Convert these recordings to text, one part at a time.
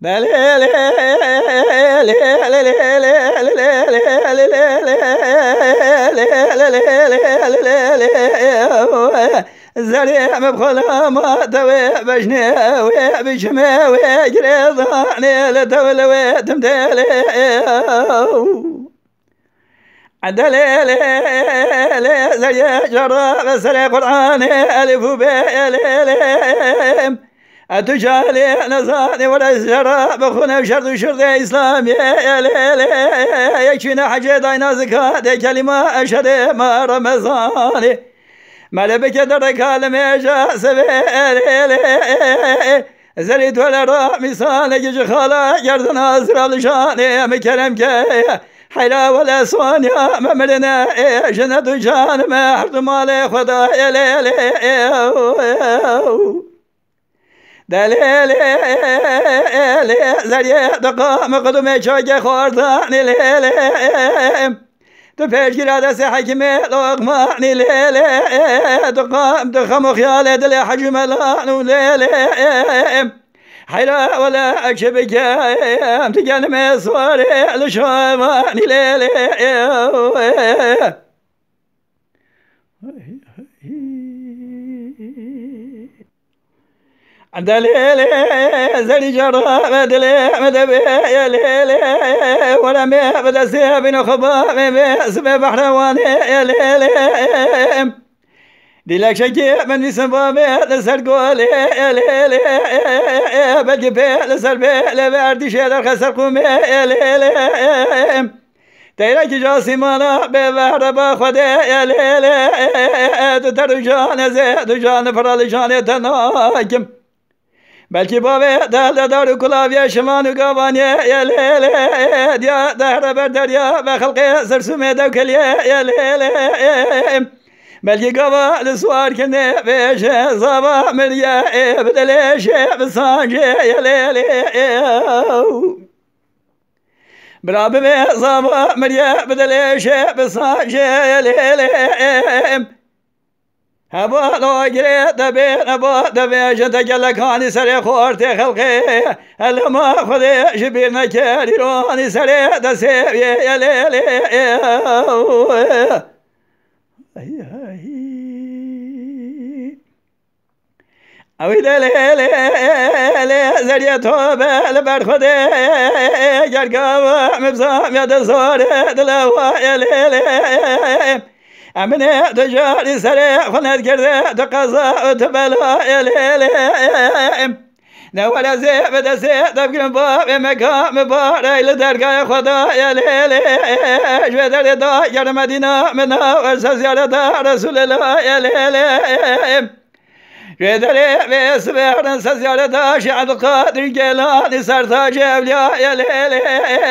زريع مبخلا ما بجناوي بجماوي جري ضعني لدولة وتمدالي عدليلي زريع جرى غسل قرآني ألف وبيلي التجالي نزاني والازهر بخون بشرط شرط اسلامي يكشنا حجي داينا زكادي كلمة اشهد ما رمزاني ملبك درك الميجا سبيلي زريد ولا رامي صالح يجي خالا جردن ازرى لشاني مكرم كيه حلا ولا صوان يا مملنا جنة جان ما حرد مالي خدا يا ليلي دلیلی زریه دقا مقدم چای خوردن لیلیم تو پیش گیرد حکم لقمان لیلیم دقام دخم خیال دل حجم لانون لیلیم حيرة ولا أكشف جايم تجان مسواري لشواماني ليلي هي دليلي زلي جرا دلي مدبي يا ليلي ولا مي بدا سيابين خبا مي سبي بحرواني يا ليلي ديلك شكي من في سبابي لسر قولي يا ليلي بدي بي لسر بي لبردي شيدر خسر قومي يا ليلي تيرك جاسي مالا ببهر بخدي يا ليلي تتر جان زيد جان فرال جان تناجم بلکه باوی دل دور کلاوی شمان و گوانی یا لیلی دهر بر دریا و خلقی سرسوم دو کلیه یا لیلی لسوار کنه بیش زوا مریا بدلش بسانجه یا لیلی برابه زوا مریا بدلش بسانجه یا لیلی هبال لو جريت بين ابا دبيش تجلك هاني سري خورت خلقی هل ما خذي جبيرنا كاري راني سري دسيب يا ليلي اوی دل ل زری تو بل بر خودی گرگا مبزام یاد زار دل و ل ل امنه دجاري سريع فنات كرده دقزا تبلا الهلم نوال زيب دسيب دبقن باب مقام بار ايل درقاء خدا يا ليلي جبدر دا يا مدينة منا ورسز يا رسول الله يا ليلي جدري بس سزيار داشي عبد القادر جلاني سرطا جبلي يلي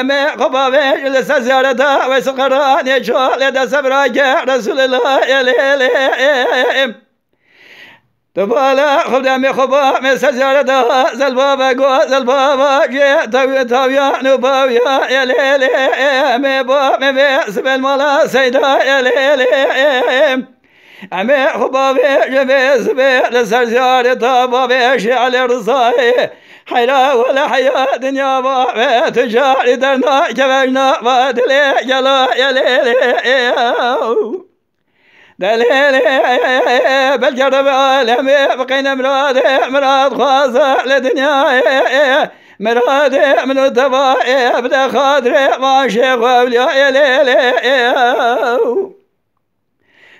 امي قبا بجل سزيار دا وسقران يجول دا سبرا رسول الله يلي لي تبالا خب دمي خبا مي سزيار دا زل بابا قوة زل بابا جي تاويا تاويا نباويا يلي لي امي با مي بس سيدا يلي لي عميق بابي جميز بي لسجاري طابا بيشي على رزاي حيلا ولا حياة دنيا بابي تجاري درنا جبلنا بادلي جلا يا ليلي دليلي بالجرب عالمي بقينا مرادي مراد خاصة لدنياي مرادي من الدبائي بدا خاطري مع شيخ وليا يا ليلي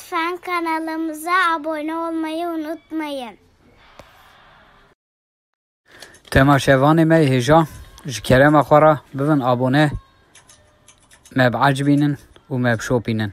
Lütfen kanalımıza abone olmayı unutmayın. Tema می هجا ji kerem xwe re abone me acbinin ecbînin û me